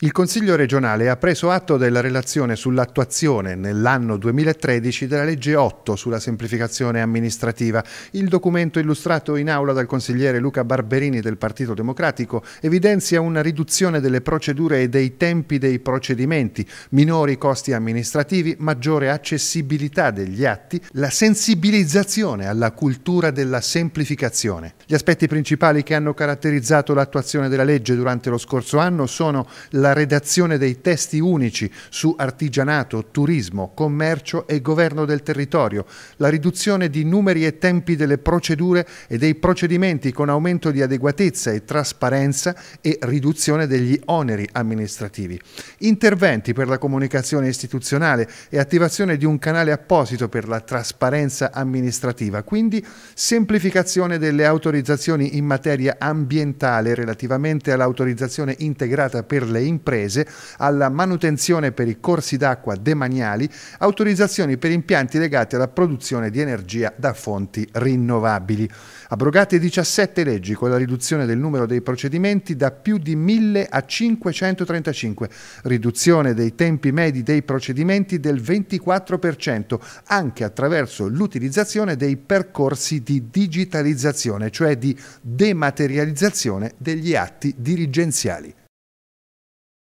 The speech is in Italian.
Il Consiglio regionale ha preso atto della relazione sull'attuazione nell'anno 2013 della legge 8 sulla semplificazione amministrativa. Il documento illustrato in aula dal consigliere Luca Barberini del Partito Democratico evidenzia una riduzione delle procedure e dei tempi dei procedimenti, minori costi amministrativi, maggiore accessibilità degli atti, la sensibilizzazione alla cultura della semplificazione. Gli aspetti principali che hanno caratterizzato l'attuazione della legge durante lo scorso anno sono la la redazione dei testi unici su artigianato, turismo, commercio e governo del territorio, la riduzione di numeri e tempi delle procedure e dei procedimenti con aumento di adeguatezza e trasparenza e riduzione degli oneri amministrativi, interventi per la comunicazione istituzionale e attivazione di un canale apposito per la trasparenza amministrativa, quindi semplificazione delle autorizzazioni in materia ambientale relativamente all'autorizzazione integrata per le imprese imprese, alla manutenzione per i corsi d'acqua demaniali, autorizzazioni per impianti legati alla produzione di energia da fonti rinnovabili. Abrogate 17 leggi con la riduzione del numero dei procedimenti da più di 1000 a 535, riduzione dei tempi medi dei procedimenti del 24%, anche attraverso l'utilizzazione dei percorsi di digitalizzazione, cioè di dematerializzazione degli atti dirigenziali.